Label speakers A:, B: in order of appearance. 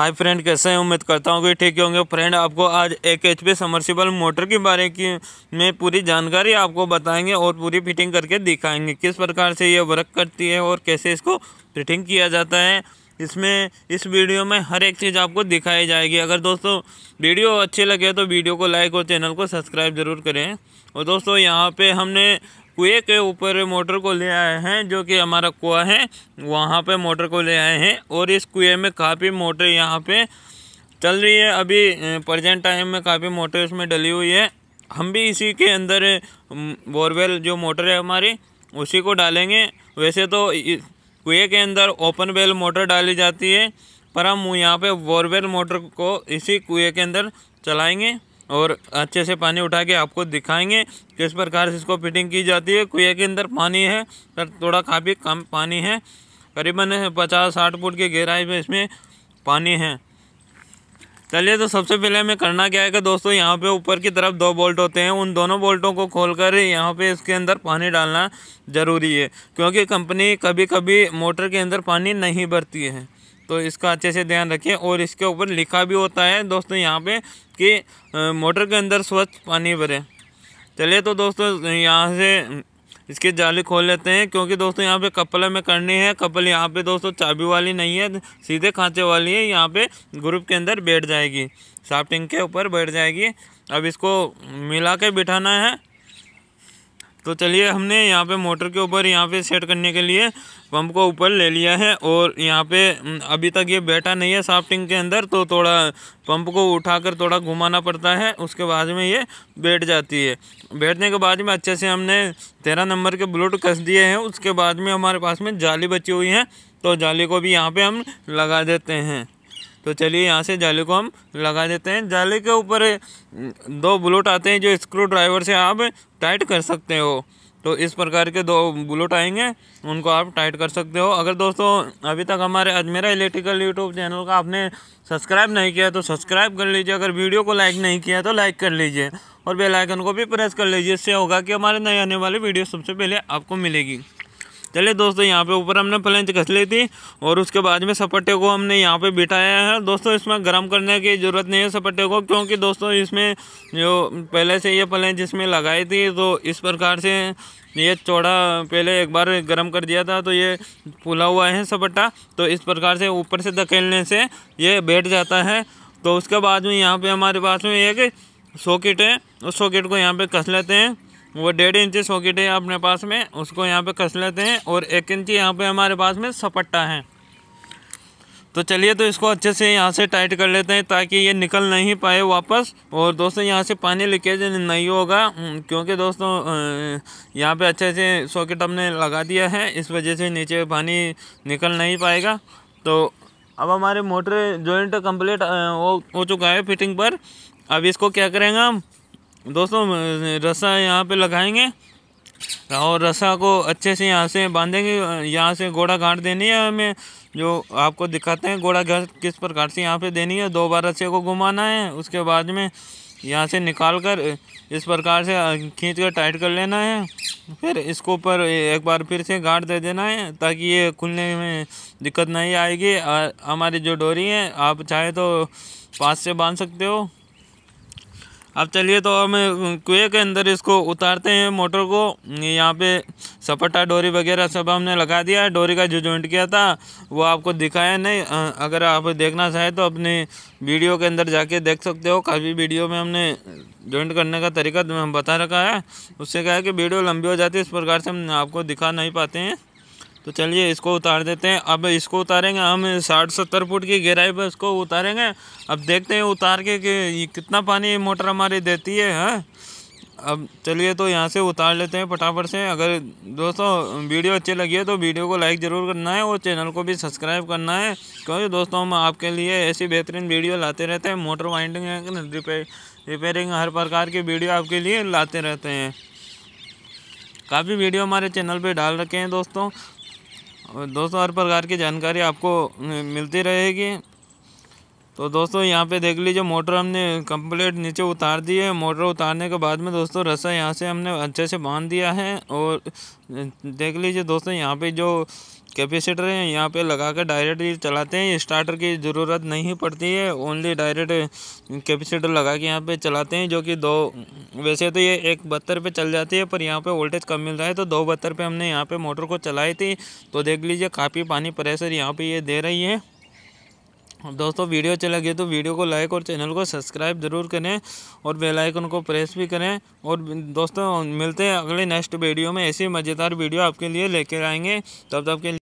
A: hi friend कैसे हैं उम्मीद करता हूँ कि ठीक होंगे फ्रेंड आपको आज एक एच पी समर्सिबल मोटर के बारे की में पूरी जानकारी आपको बताएंगे और पूरी फिटिंग करके दिखाएंगे किस प्रकार से ये वर्क करती है और कैसे इसको फिटिंग किया जाता है इसमें इस वीडियो में हर एक चीज़ आपको दिखाई जाएगी अगर दोस्तों वीडियो अच्छी लगे तो वीडियो को लाइक और चैनल को सब्सक्राइब ज़रूर करें और दोस्तों यहाँ पर हमने कुएं के ऊपर मोटर को ले आए हैं जो कि हमारा कुआ है वहाँ पे मोटर को ले आए हैं और इस कुएं में काफ़ी मोटर यहाँ पे चल रही है अभी प्रजेंट टाइम में काफ़ी मोटर इसमें डली हुई है हम भी इसी के अंदर बोरवेल जो मोटर है हमारी उसी को डालेंगे वैसे तो कुएँ के अंदर ओपन वेल मोटर डाली जाती है पर हम यहाँ पे बोरवेल मोटर को इसी कुएँ के अंदर चलाएंगे और अच्छे से पानी उठा के आपको दिखाएंगे किस प्रकार से इसको फिटिंग की जाती है कुएँ के अंदर पानी है पर थोड़ा काफ़ी कम पानी है करीबन पचास साठ फुट की गहराई में इसमें पानी है चलिए तो सबसे पहले हमें करना क्या है कि दोस्तों यहाँ पे ऊपर की तरफ दो बोल्ट होते हैं उन दोनों बोल्टों को खोलकर यहाँ पे इसके अंदर पानी डालना ज़रूरी है क्योंकि कंपनी कभी कभी मोटर के अंदर पानी नहीं भरती है तो इसका अच्छे से ध्यान रखें और इसके ऊपर लिखा भी होता है दोस्तों यहाँ पे कि मोटर के अंदर स्वच्छ पानी भरे चलिए तो दोस्तों यहाँ से इसके जाली खोल लेते हैं क्योंकि दोस्तों यहाँ पे कपल में करनी है कपल यहाँ पे दोस्तों चाबी वाली नहीं है सीधे खांचे वाली है यहाँ पे ग्रुप के अंदर बैठ जाएगी साफ्टिंग के ऊपर बैठ जाएगी अब इसको मिला के बिठाना है तो चलिए हमने यहाँ पे मोटर के ऊपर यहाँ पे सेट करने के लिए पंप को ऊपर ले लिया है और यहाँ पे हम्म, अभी तक ये बैठा नहीं है साफ्टिंग के अंदर तो थोड़ा पंप को उठाकर थोड़ा घुमाना पड़ता है उसके बाद में ये बैठ जाती है बैठने के बाद में अच्छे से हमने तेरह नंबर के ब्लूट कस दिए हैं उसके बाद में हमारे पास में जाली बची हुई है तो जाली को भी यहाँ पर हम लगा देते हैं तो चलिए यहाँ से जाले को हम लगा देते हैं जाले के ऊपर दो बुलेट आते हैं जो स्क्रू ड्राइवर से आप टाइट कर सकते हो तो इस प्रकार के दो बुलेट आएंगे उनको आप टाइट कर सकते हो अगर दोस्तों अभी तक हमारे अजमेरा इलेक्ट्रिकल यूट्यूब चैनल का आपने सब्सक्राइब नहीं किया तो सब्सक्राइब कर लीजिए अगर वीडियो को लाइक नहीं किया तो लाइक कर लीजिए और बेल आइकन को भी प्रेस कर लीजिए इससे होगा कि हमारे नए आने वाली वीडियो सबसे पहले आपको मिलेगी चलिए दोस्तों यहाँ पे ऊपर हमने फ्लेंच घस ली थी और उसके बाद में सपट्टे को हमने यहाँ पे बिठाया है दोस्तों इसमें गर्म करने की ज़रूरत नहीं है सपट्टे को क्योंकि दोस्तों इसमें जो पहले से ये फ्लेंच इसमें लगाई थी तो इस प्रकार से ये चौड़ा पहले एक बार गर्म कर दिया था तो ये फूला हुआ है सपट्टा तो इस प्रकार से ऊपर से धकेलने से ये बैठ जाता है तो उसके बाद में यहाँ पर हमारे पास में एक सॉकेट है उस सॉकेट को यहाँ पर कस लेते हैं वो डेढ़ इंची सॉकेट है अपने पास में उसको यहाँ पे कस लेते हैं और एक इंची यहाँ पे हमारे पास में सपट्टा है तो चलिए तो इसको अच्छे से यहाँ से टाइट कर लेते हैं ताकि ये निकल नहीं पाए वापस और दोस्तों यहाँ से पानी लीकेज नहीं होगा क्योंकि दोस्तों यहाँ पे अच्छे से सॉकेट हमने लगा दिया है इस वजह से नीचे पानी निकल नहीं पाएगा तो अब हमारे मोटर जॉइंट कंप्लीट हो चुका है फिटिंग पर अब इसको क्या करेंगे हम दोस्तों रस्सा यहाँ पे लगाएंगे और रस्सा को अच्छे से यहाँ से बांधेंगे यहाँ से घोड़ा गाँट देनी है हमें जो आपको दिखाते हैं घोड़ा घाट किस प्रकार से यहाँ पे देनी है दो बार रस्से को घुमाना है उसके बाद में यहाँ से निकाल कर इस प्रकार से खींच कर टाइट कर लेना है फिर इसको ऊपर एक बार फिर से गाँट दे देना है ताकि ये खुलने में दिक्कत नहीं आएगी हमारी जो डोरी है आप चाहे तो पास से बांध सकते हो अब चलिए तो हम कुएँ के अंदर इसको उतारते हैं मोटर को यहाँ पे सपटा डोरी वगैरह सब हमने लगा दिया है डोरी का जो जॉइंट किया था वो आपको दिखाया नहीं अगर आप देखना चाहें तो अपने वीडियो के अंदर जाके देख सकते हो काफ़ी वीडियो में हमने जॉइंट करने का तरीका बता रखा है उससे क्या है कि वीडियो लंबी हो जाती है इस प्रकार से हम आपको दिखा नहीं पाते हैं तो चलिए इसको उतार देते हैं अब इसको उतारेंगे हम साठ सत्तर फुट की गहराई पर इसको उतारेंगे अब देखते हैं उतार के कि कितना पानी मोटर हमारी देती है हाँ अब चलिए तो यहाँ से उतार लेते हैं फटाफट से अगर दोस्तों वीडियो अच्छी लगी है तो वीडियो को लाइक ज़रूर करना है और चैनल को भी सब्सक्राइब करना है क्योंकि दोस्तों हम आपके लिए ऐसी बेहतरीन वीडियो लाते रहते हैं मोटर वाइंडिंग रिपेयरिंग हर प्रकार की वीडियो आपके लिए लाते रहते हैं काफ़ी वीडियो हमारे चैनल पे डाल रखे हैं दोस्तों दोस्तों हर प्रकार की जानकारी आपको मिलती रहेगी तो दोस्तों यहाँ पे देख लीजिए मोटर हमने कंप्लीट नीचे उतार दी है मोटर उतारने के बाद में दोस्तों रस्सा यहाँ से हमने अच्छे से बांध दिया है और देख लीजिए दोस्तों यहाँ पे जो कैपेसिटर है यहाँ पे लगा कर डायरेक्ट चलाते हैं स्टार्टर की ज़रूरत नहीं पड़ती है ओनली डायरेक्ट कैपेसिटर लगा के यहाँ पे चलाते हैं जो कि दो वैसे तो ये एक बत्तर पे चल जाती है पर यहाँ पे वोल्टेज कम मिल रहा है तो दो बत्तर पे हमने यहाँ पे मोटर को चलाई थी तो देख लीजिए काफ़ी पानी प्रेशर यहाँ पे ये दे रही है दोस्तों वीडियो अच्छी लगी तो वीडियो को लाइक और चैनल को सब्सक्राइब ज़रूर करें और बेल आइकन को प्रेस भी करें और दोस्तों मिलते हैं अगले नेक्स्ट वीडियो में ऐसी मज़ेदार वीडियो आपके लिए लेकर आएंगे तब तक के